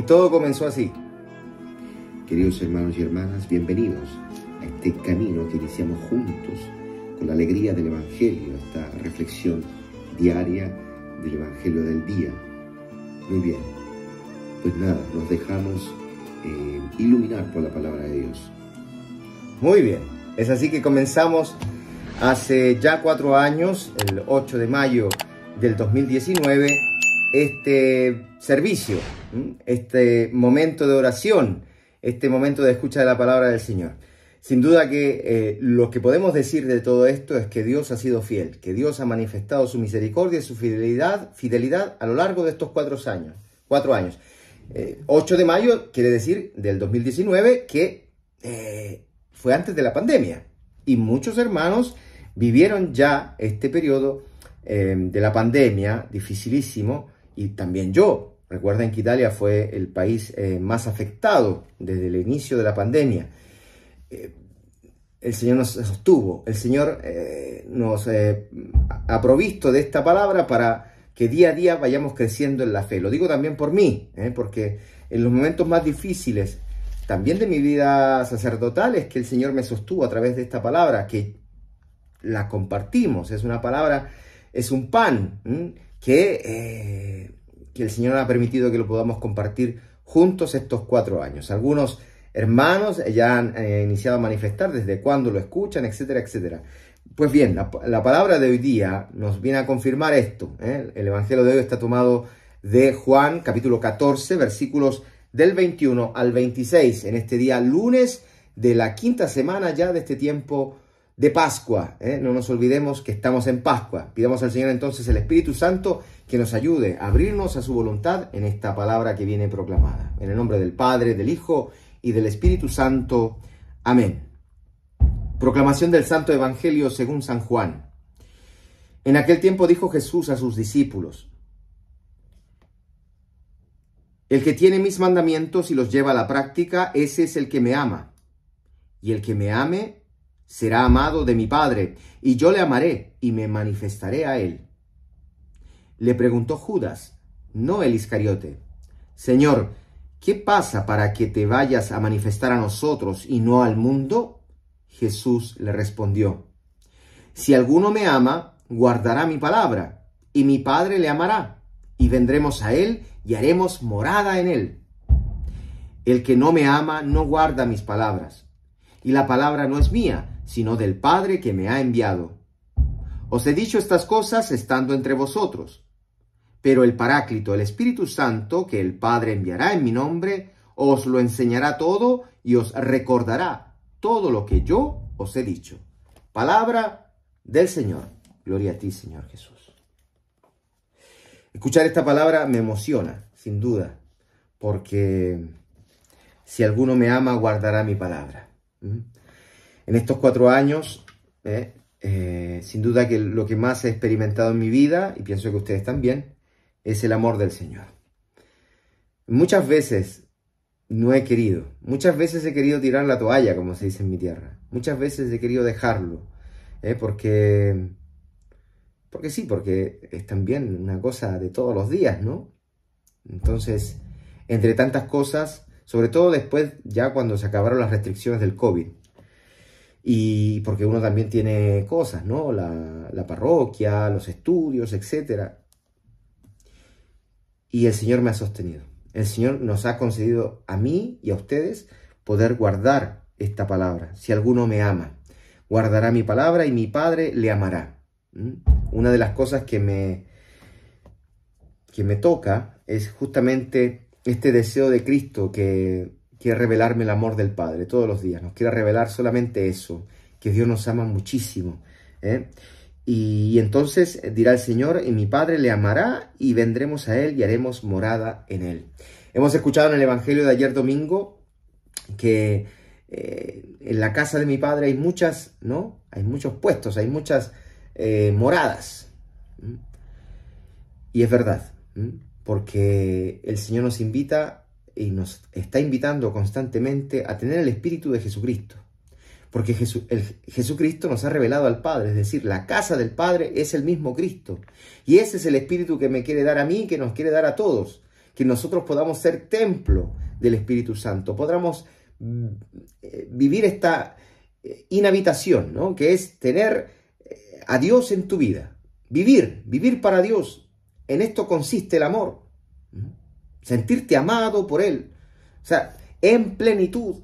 Y todo comenzó así. Queridos hermanos y hermanas, bienvenidos a este camino que iniciamos juntos con la alegría del Evangelio, esta reflexión diaria del Evangelio del día. Muy bien, pues nada, nos dejamos eh, iluminar por la palabra de Dios. Muy bien, es así que comenzamos hace ya cuatro años, el 8 de mayo del 2019, este servicio, este momento de oración, este momento de escucha de la palabra del Señor. Sin duda que eh, lo que podemos decir de todo esto es que Dios ha sido fiel, que Dios ha manifestado su misericordia y su fidelidad, fidelidad a lo largo de estos cuatro años. Cuatro años. 8 eh, de mayo quiere decir del 2019 que eh, fue antes de la pandemia y muchos hermanos vivieron ya este periodo de la pandemia dificilísimo y también yo. Recuerden que Italia fue el país eh, más afectado desde el inicio de la pandemia. Eh, el Señor nos sostuvo, el Señor eh, nos ha provisto de esta palabra para que día a día vayamos creciendo en la fe. Lo digo también por mí, porque en los momentos más difíciles, también de mi vida sacerdotal, es que el Señor me sostuvo a través de esta palabra, que la compartimos, es una palabra, es un pan. Eh, que, el Señor ha permitido que lo podamos compartir juntos estos cuatro años. Algunos hermanos ya han eh, iniciado a manifestar desde cuándo lo escuchan, etcétera, etcétera. Pues bien, la, palabra de hoy día nos viene a confirmar esto. ¿eh? El Evangelio de hoy está tomado de Juan capítulo 14, versículos del 21 al 26, en este día lunes de la quinta semana ya de este tiempo de Pascua. ¿eh? No nos olvidemos que estamos en Pascua. Pidamos al Señor entonces el Espíritu Santo que nos ayude a abrirnos a su voluntad en esta palabra que viene proclamada. En el nombre del Padre, del Hijo y del Espíritu Santo. Amén. Proclamación del Santo Evangelio según San Juan. En aquel tiempo dijo Jesús a sus discípulos, El que tiene mis mandamientos y los lleva a la práctica, ese es el que me ama. Y el que me ame será amado de mi Padre, y yo le amaré y me manifestaré a él. Le preguntó Judas, no el Iscariote, Señor, ¿qué pasa para que te vayas a manifestar a nosotros y no al mundo? Jesús le respondió, Si alguno me ama, guardará mi palabra, y mi Padre le amará, y vendremos a él y haremos morada en él. El que no me ama no guarda mis palabras, y la palabra no es mía, sino del Padre que me ha enviado. Os he dicho estas cosas estando entre vosotros. Pero el Paráclito, el Espíritu Santo, que el Padre enviará en mi nombre, os lo enseñará todo y os recordará todo lo que yo os he dicho. Palabra del Señor. Gloria a ti, Señor Jesús. Escuchar esta palabra me emociona, sin duda, porque si alguno me ama, guardará mi palabra. ¿Mm? En estos cuatro años, ¿eh? Eh, sin duda que lo que más he experimentado en mi vida, y pienso que ustedes también, es el amor del Señor. Muchas veces no he querido, muchas veces he querido tirar la toalla, como se dice en mi tierra, muchas veces he querido dejarlo, ¿eh? porque, porque sí, porque es también una cosa de todos los días, ¿no? Entonces, entre tantas cosas, sobre todo después, ya cuando se acabaron las restricciones del COVID, y porque uno también tiene cosas, ¿no? La, la parroquia, los estudios, etc. Y el Señor me ha sostenido. El Señor nos ha concedido a mí y a ustedes poder guardar esta palabra. Si alguno me ama, guardará mi palabra y mi Padre le amará. ¿Mm? Una de las cosas que me, que me toca es justamente este deseo de Cristo que quiere revelarme el amor del Padre todos los días, nos quiere revelar solamente eso, que Dios nos ama muchísimo. ¿eh? Y, entonces dirá el Señor, y mi Padre le amará y vendremos a Él y haremos morada en Él. Hemos escuchado en el Evangelio de ayer domingo que eh, en la casa de mi Padre hay muchas, ¿no? Hay muchos puestos, hay muchas eh, moradas. Y es verdad, porque el Señor nos invita y nos está invitando constantemente a tener el Espíritu de Jesucristo. Porque Jesucristo nos ha revelado al Padre, es decir, la casa del Padre es el mismo Cristo. Y ese es el Espíritu que me quiere dar a mí, que nos quiere dar a todos. Que nosotros podamos ser templo del Espíritu Santo, podamos mm, vivir esta eh, inhabitación, ¿no? que es tener eh, a Dios en tu vida. Vivir, vivir para Dios. En esto consiste el amor. ¿Mm? sentirte amado por Él, o sea, en plenitud,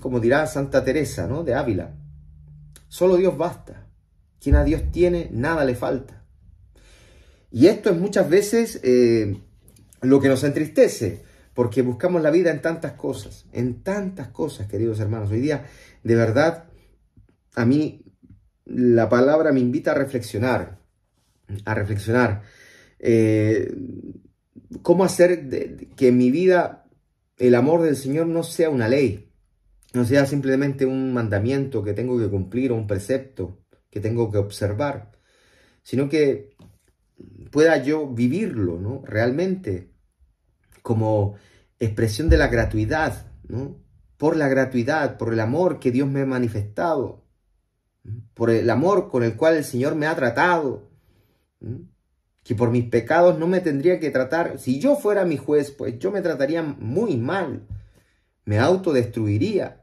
como dirá Santa Teresa ¿no? de Ávila, solo Dios basta, quien a Dios tiene, nada le falta. Y esto es muchas veces eh, lo que nos entristece, porque buscamos la vida en tantas cosas, en tantas cosas, queridos hermanos. Hoy día, de verdad, a mí la palabra me invita a reflexionar, a reflexionar. Eh, cómo hacer que en mi vida el amor del Señor no sea una ley, no sea simplemente un mandamiento que tengo que cumplir o un precepto que tengo que observar, sino que pueda yo vivirlo, ¿no? Realmente, como expresión de la gratuidad, ¿no? Por la gratuidad, por el amor que Dios me ha manifestado, por el amor con el cual el Señor me ha tratado que por mis pecados no me tendría que tratar, si yo fuera mi juez, pues yo me trataría muy mal, me autodestruiría,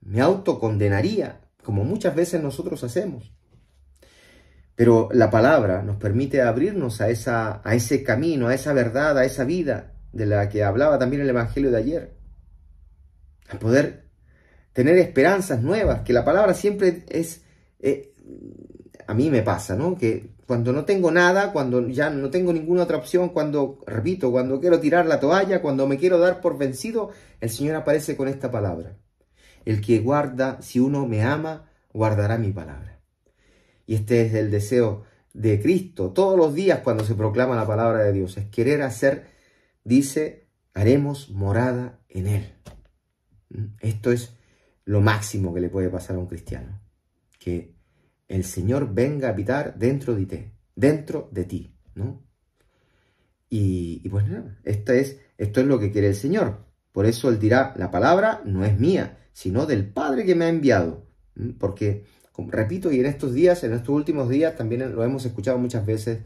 me autocondenaría, como muchas veces nosotros hacemos. Pero la palabra nos permite abrirnos a, esa, a ese camino, a esa verdad, a esa vida de la que hablaba también el Evangelio de ayer. A poder tener esperanzas nuevas, que la palabra siempre es, eh, a mí me pasa, ¿no? Que cuando no tengo nada, cuando ya no tengo ninguna otra opción, cuando, repito, cuando quiero tirar la toalla, cuando me quiero dar por vencido, el Señor aparece con esta palabra. El que guarda, si uno me ama, guardará mi palabra. Y este es el deseo de Cristo todos los días cuando se proclama la palabra de Dios. Es querer hacer, dice, haremos morada en Él. ¿Mm? Esto es lo máximo que le puede pasar a un cristiano. Que el Señor venga a habitar dentro de ti, dentro de ti, ¿no? Y, pues nada, esto es, esto es lo que quiere el Señor. Por eso Él dirá, la palabra no es mía, sino del Padre que me ha enviado. Porque, repito, y en estos días, en estos últimos días, también lo hemos escuchado muchas veces,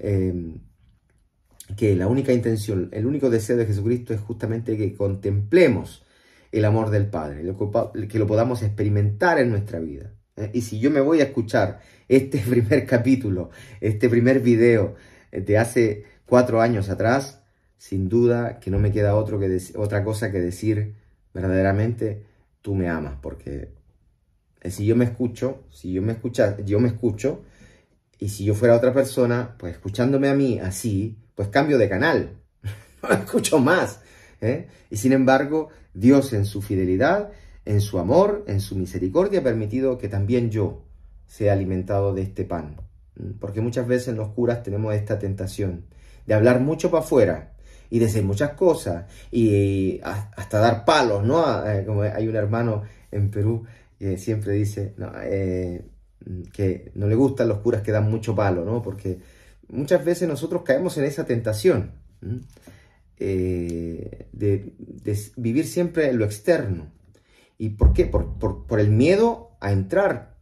em, que la única intención, el único deseo de Jesucristo es justamente que contemplemos el amor del Padre, que lo podamos experimentar en nuestra vida. ¿eh? Y si yo me voy a escuchar este primer capítulo, este primer video eh, de hace cuatro años atrás, sin duda que no me queda que otra cosa que decir verdaderamente tú me amas, porque eh, si yo me escucho, si yo me escucha, yo me escucho, y si yo fuera otra persona, pues escuchándome a mí así, pues cambio de canal, no escucho más. Y sin embargo, Dios en su fidelidad en su amor, en su misericordia, ha permitido que también yo sea alimentado de este pan. Mm, porque muchas veces los curas tenemos esta tentación de hablar mucho para afuera y decir muchas cosas y hasta dar palos, ¿no? Eh, como hay un hermano en Perú que siempre dice eh, que no le gustan los curas que dan mucho palo, ¿no? Porque muchas veces nosotros caemos en esa tentación eh, de, de vivir siempre en lo externo ¿Y por qué? Por, por, el miedo a entrar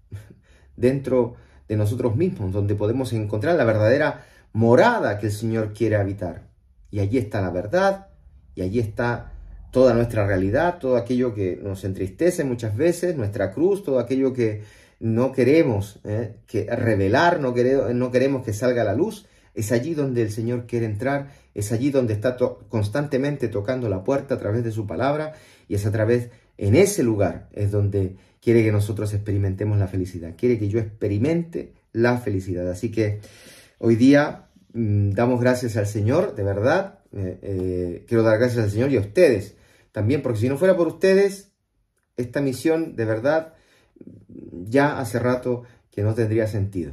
dentro de nosotros mismos, donde podemos encontrar la verdadera morada que el Señor quiere habitar. Y allí está la verdad, y allí está toda nuestra realidad, todo aquello que nos entristece muchas veces, nuestra cruz, todo aquello que no queremos ¿eh? que revelar, no, no, queremos que salga a la luz. Es allí donde el Señor quiere entrar, es allí donde está constantemente tocando la puerta a través de su palabra y es a través de en ese lugar es donde quiere que nosotros experimentemos la felicidad, quiere que yo experimente la felicidad. Así que hoy día mm, damos gracias al Señor, de verdad, eh, eh, quiero dar gracias al Señor y a ustedes también, porque si no fuera por ustedes, esta misión de verdad ya hace rato que no tendría sentido.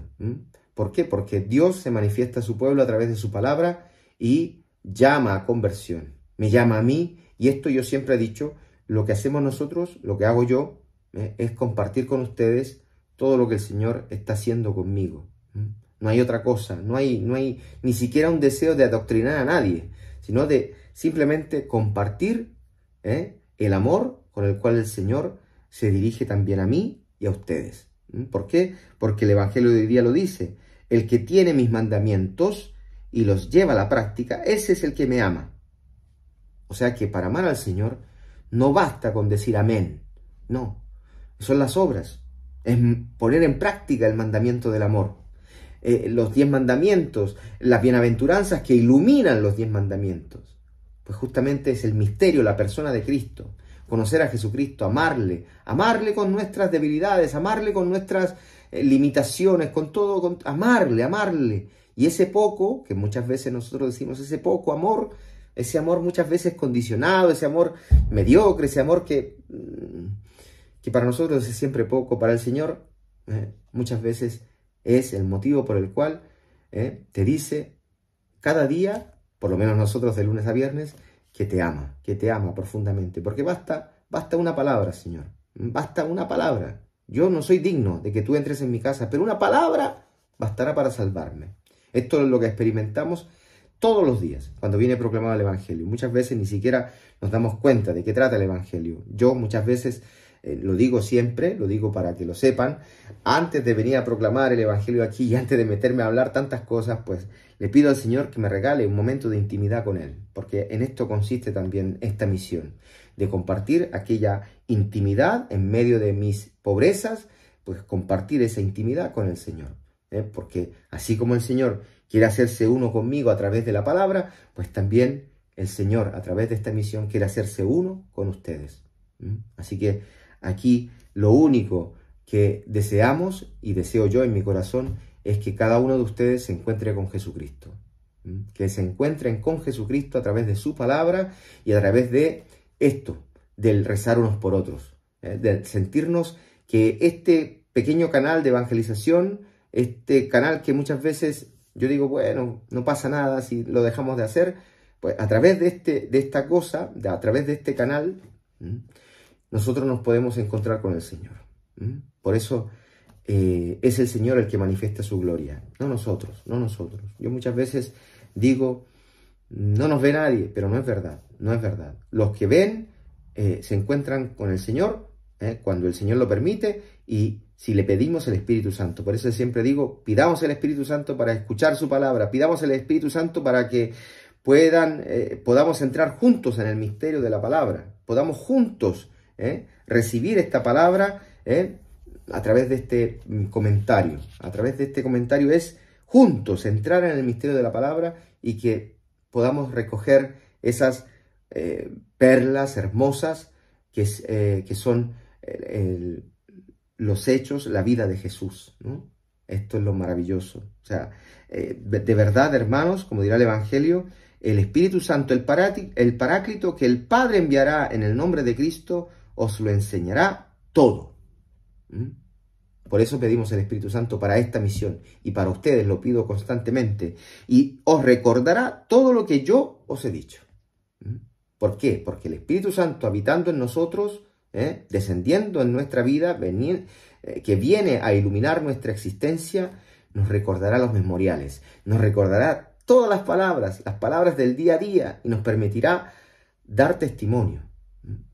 ¿Por qué? Porque Dios se manifiesta a su pueblo a través de su palabra y llama a conversión, me llama a mí, y esto yo siempre he dicho lo que hacemos nosotros, lo que hago yo, ¿eh? es compartir con ustedes todo lo que el Señor está haciendo conmigo. No hay otra cosa, no hay, no hay ni siquiera un deseo de adoctrinar a nadie, sino de simplemente compartir ¿eh? el amor con el cual el Señor se dirige también a mí y a ustedes. ¿Por qué? Porque el Evangelio de hoy día lo dice. El que tiene mis mandamientos y los lleva a la práctica, ese es el que me ama. O sea que para amar al Señor no basta con decir amén. No. Son las obras. Es poner en práctica el mandamiento del amor. Eh, los diez mandamientos, las bienaventuranzas que iluminan los diez mandamientos. Pues justamente es el misterio, la persona de Cristo. Conocer a Jesucristo, amarle, amarle con nuestras debilidades, amarle con nuestras eh, limitaciones, con todo, amarle, amarle. Y ese poco, que muchas veces nosotros decimos ese poco amor, ese amor muchas veces condicionado, ese amor mediocre, ese amor que, mm, que para nosotros es siempre poco, para el Señor eh, muchas veces es el motivo por el cual eh, te dice cada día, por lo menos nosotros de lunes a viernes, que te ama, que te ama profundamente, porque basta, basta una palabra, Señor, basta una palabra. Yo no soy digno de que tú entres en mi casa, pero una palabra bastará para salvarme. Esto es lo que experimentamos todos los días cuando viene proclamado el Evangelio. Muchas veces ni siquiera nos damos cuenta de qué trata el Evangelio. Yo muchas veces, eh, lo digo siempre, lo digo para que lo sepan, antes de venir a proclamar el Evangelio aquí y antes de meterme a hablar tantas cosas, pues le pido al Señor que me regale un momento de intimidad con Él, porque en esto consiste también esta misión, de compartir aquella intimidad en medio de mis pobrezas, pues compartir esa intimidad con el Señor. ¿eh? porque así como el Señor quiere hacerse uno conmigo a través de la palabra, pues también el Señor a través de esta misión quiere hacerse uno con ustedes. Así que aquí lo único que deseamos y deseo yo en mi corazón es que cada uno de ustedes se encuentre con Jesucristo, que se encuentren con Jesucristo a través de su palabra y a través de esto, del rezar unos por otros, ¿eh? de sentirnos que este pequeño canal de evangelización este canal que muchas veces yo digo, bueno, no pasa nada si lo dejamos de hacer, pues a través de, este, de esta cosa, a través de este canal, nosotros nos podemos encontrar con el Señor. Por eso eh, es el Señor el que manifiesta su gloria, no nosotros, no nosotros. Yo muchas veces digo, no nos ve nadie, pero no es verdad, no es verdad. Los que ven eh, se encuentran con el Señor ¿eh? cuando el Señor lo permite y si le pedimos el Espíritu Santo. Por eso siempre digo, pidamos el Espíritu Santo para escuchar su palabra, pidamos el Espíritu Santo para que puedan, eh, podamos entrar juntos en el misterio de la palabra, podamos juntos eh, recibir esta palabra eh, a través de este mm, comentario. A través de este comentario es juntos entrar en el misterio de la palabra y que podamos recoger esas perlas hermosas que, son el los hechos, la vida de Jesús. Esto es lo maravilloso. O sea, eh, de verdad, hermanos, como dirá el Evangelio, el Espíritu Santo, el, el Paráclito que el Padre enviará en el nombre de Cristo, os lo enseñará todo. ¿Mm? Por eso pedimos el Espíritu Santo para esta misión y para ustedes lo pido constantemente. Y os recordará todo lo que yo os he dicho. ¿Mm? ¿Por qué? Porque el Espíritu Santo habitando en nosotros ¿eh? descendiendo en nuestra vida, venir, eh, que viene a iluminar nuestra existencia, nos recordará los memoriales, nos recordará todas las palabras, las palabras del día a día, y nos permitirá dar testimonio.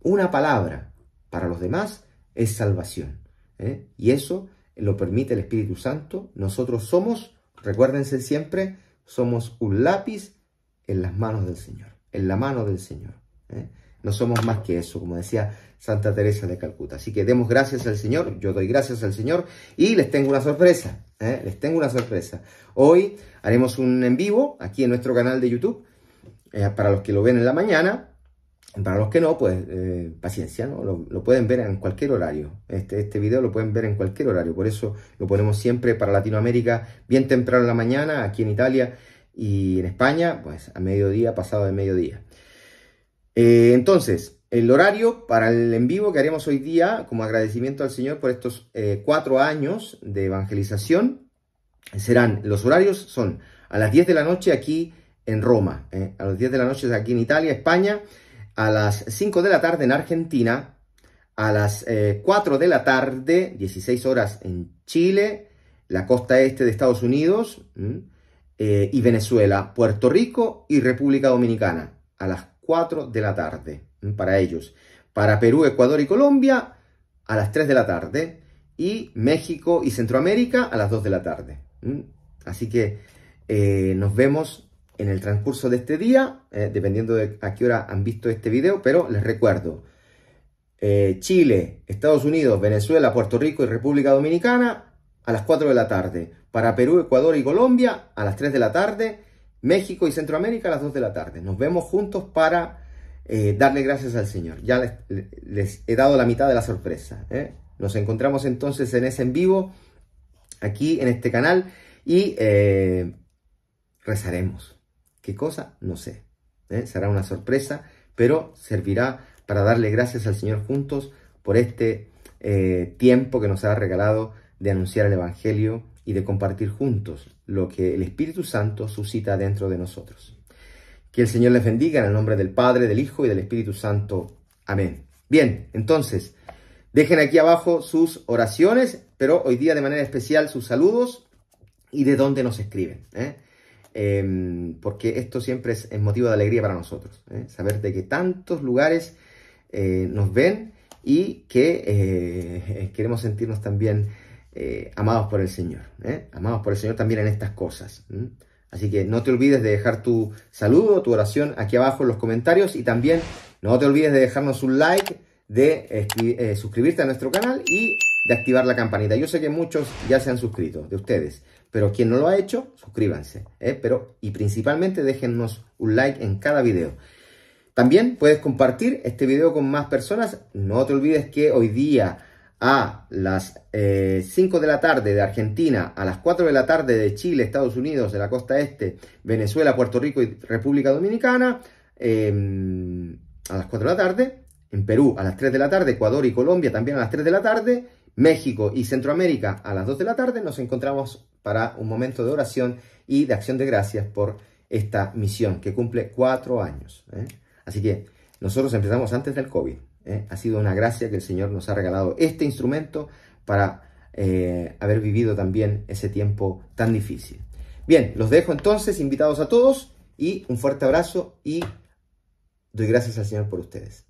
Una palabra para los demás es salvación. ¿eh? Y eso lo permite el Espíritu Santo. Nosotros somos, recuérdense siempre, somos un lápiz en las manos del Señor, en la mano del Señor. No somos más que eso, como decía Santa Teresa de Calcuta. Así que demos gracias al Señor, yo doy gracias al Señor y les tengo una sorpresa, ¿eh? les tengo una sorpresa. Hoy haremos un en vivo aquí en nuestro canal de YouTube, eh, para los que lo ven en la mañana, para los que no, pues eh, paciencia, ¿no? Lo, pueden ver en cualquier horario. Este, este video lo pueden ver en cualquier horario. Por eso lo ponemos siempre para Latinoamérica bien temprano en la mañana, aquí en Italia y en España, pues a mediodía, pasado de mediodía. Eh, entonces, el horario para el en vivo que haremos hoy día, como agradecimiento al Señor por estos eh, cuatro años de evangelización, serán, los horarios son a las 10 de la noche aquí en Roma, eh, a las 10 de la noche aquí en Italia, España, a las 5 de la tarde en Argentina, a las 4 de la tarde, 16 horas en Chile, la costa este de Estados Unidos y Venezuela, Puerto Rico y República Dominicana, a las 4 de la tarde para ellos. Para Perú, Ecuador y Colombia a las 3 de la tarde y México y Centroamérica a las 2 de la tarde. Así que eh, nos vemos en el transcurso de este día, eh, dependiendo de a qué hora han visto este video, pero les recuerdo, eh, Chile, Estados Unidos, Venezuela, Puerto Rico y República Dominicana a las 4 de la tarde. Para Perú, Ecuador y Colombia a las 3 de la tarde México y Centroamérica a las 2 de la tarde. Nos vemos juntos para eh, darle gracias al Señor. Ya les, he dado la mitad de la sorpresa. ¿eh? Nos encontramos entonces en ese en vivo, aquí en este canal, y eh, rezaremos. ¿Qué cosa? No sé. Será una sorpresa, pero servirá para darle gracias al Señor juntos por este tiempo que nos ha regalado de anunciar el Evangelio y de compartir juntos lo que el Espíritu Santo suscita dentro de nosotros. Que el Señor les bendiga en el nombre del Padre, del Hijo y del Espíritu Santo. Amén. Bien, entonces, dejen aquí abajo sus oraciones, pero hoy día de manera especial sus saludos y de dónde nos escriben. ¿eh? Em, porque esto siempre es, motivo de alegría para nosotros. ¿eh? Saber de que tantos lugares eh, nos ven y que queremos sentirnos también eh, amados por el Señor, ¿eh? amados por el Señor también en estas cosas. Así que no te olvides de dejar tu saludo, tu oración aquí abajo en los comentarios y también no te olvides de dejarnos un like, de eh, suscribirte a nuestro canal y de activar la campanita. Yo sé que muchos ya se han suscrito de ustedes, pero quien no lo ha hecho, suscríbanse. Pero, y principalmente déjennos un like en cada video. También puedes compartir este video con más personas. No te olvides que hoy día a las 5 eh, de la tarde de Argentina, a las 4 de la tarde de Chile, Estados Unidos, de la costa este, Venezuela, Puerto Rico y República Dominicana, em, a las 4 de la tarde, en Perú a las 3 de la tarde, Ecuador y Colombia también a las 3 de la tarde, México y Centroamérica a las 2 de la tarde, nos encontramos para un momento de oración y de acción de gracias por esta misión que cumple cuatro años. ¿eh? Así que nosotros empezamos antes del COVID. ¿eh? Ha sido una gracia que el Señor nos ha regalado este instrumento para eh, haber vivido también ese tiempo tan difícil. Bien, los dejo entonces, invitados a todos, y un fuerte abrazo y doy gracias al Señor por ustedes.